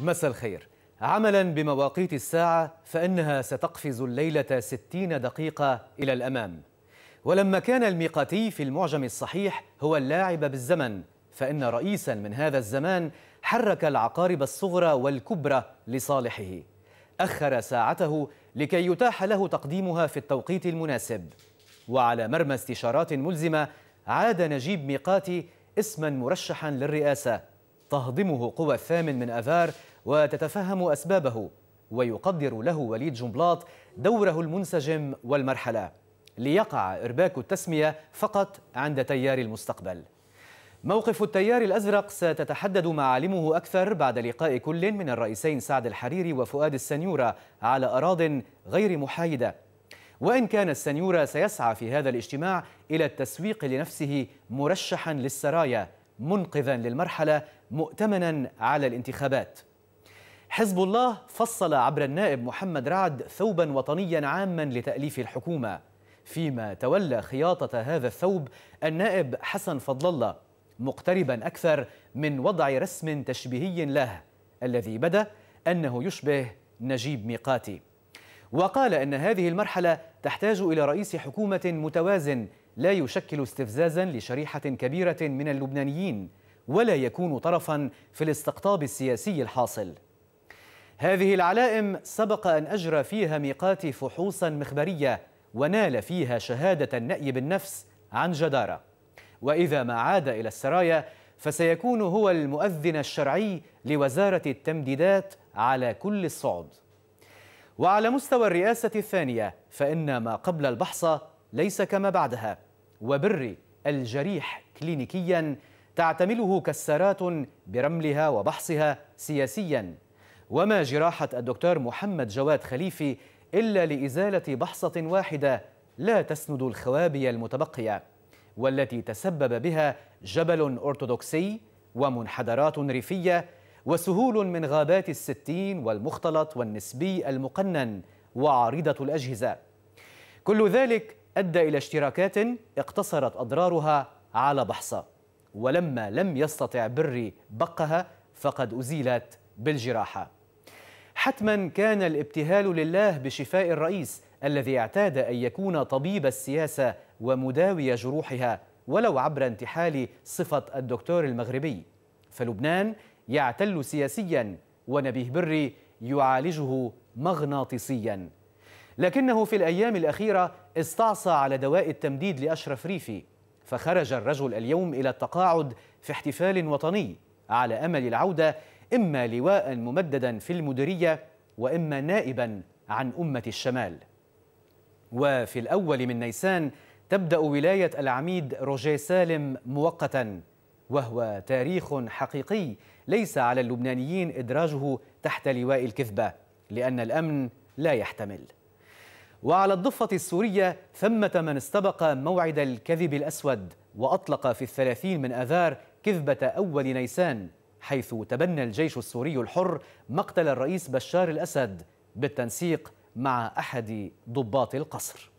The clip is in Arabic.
مساء الخير عملا بمواقيت الساعة فإنها ستقفز الليلة 60 دقيقة إلى الأمام ولما كان الميقاتي في المعجم الصحيح هو اللاعب بالزمن فإن رئيسا من هذا الزمان حرك العقارب الصغرى والكبرى لصالحه أخر ساعته لكي يتاح له تقديمها في التوقيت المناسب وعلى مرمى استشارات ملزمة عاد نجيب ميقاتي اسما مرشحا للرئاسة تهضمه قوى الثامن من أذار وتتفهم أسبابه ويقدر له وليد جنبلاط دوره المنسجم والمرحلة ليقع إرباك التسمية فقط عند تيار المستقبل موقف التيار الأزرق ستتحدد معالمه أكثر بعد لقاء كل من الرئيسين سعد الحريري وفؤاد السنيورة على أراض غير محايدة وإن كان السنيورة سيسعى في هذا الاجتماع إلى التسويق لنفسه مرشحا للسرايا منقذا للمرحلة مؤتمنا على الانتخابات حزب الله فصل عبر النائب محمد رعد ثوبا وطنيا عاما لتأليف الحكومة فيما تولى خياطة هذا الثوب النائب حسن فضل الله مقتربا أكثر من وضع رسم تشبيهي له الذي بدا أنه يشبه نجيب ميقاتي وقال أن هذه المرحلة تحتاج إلى رئيس حكومة متوازن لا يشكل استفزازا لشريحة كبيرة من اللبنانيين ولا يكون طرفا في الاستقطاب السياسي الحاصل هذه العلائم سبق أن أجرى فيها ميقات فحوصا مخبرية ونال فيها شهادة النأي بالنفس عن جدارة وإذا ما عاد إلى السرايا فسيكون هو المؤذن الشرعي لوزارة التمديدات على كل الصعد وعلى مستوى الرئاسة الثانية فإن ما قبل البحصة ليس كما بعدها وبر الجريح كلينيكيا تعتمله كسارات برملها وبحصها سياسيا وما جراحة الدكتور محمد جواد خليفي إلا لإزالة بحصة واحدة لا تسند الخوابي المتبقية والتي تسبب بها جبل أرثوذكسي ومنحدرات ريفية وسهول من غابات الستين والمختلط والنسبي المقنن وعريضة الأجهزة كل ذلك أدى إلى اشتراكات اقتصرت أضرارها على بحصة ولما لم يستطع بري بقها فقد أزيلت بالجراحة حتما كان الابتهال لله بشفاء الرئيس الذي اعتاد أن يكون طبيب السياسة ومداوي جروحها ولو عبر انتحال صفة الدكتور المغربي فلبنان يعتل سياسيا ونبيه بري يعالجه مغناطيسيا لكنه في الأيام الأخيرة استعصى على دواء التمديد لأشرف ريفي فخرج الرجل اليوم إلى التقاعد في احتفال وطني على أمل العودة إما لواء ممددا في المديرية وإما نائبا عن أمة الشمال وفي الأول من نيسان تبدأ ولاية العميد روجيه سالم مؤقتا وهو تاريخ حقيقي ليس على اللبنانيين إدراجه تحت لواء الكذبة لأن الأمن لا يحتمل وعلى الضفة السورية ثمة من استبق موعد الكذب الأسود وأطلق في الثلاثين من آذار كذبة أول نيسان حيث تبنى الجيش السوري الحر مقتل الرئيس بشار الأسد بالتنسيق مع أحد ضباط القصر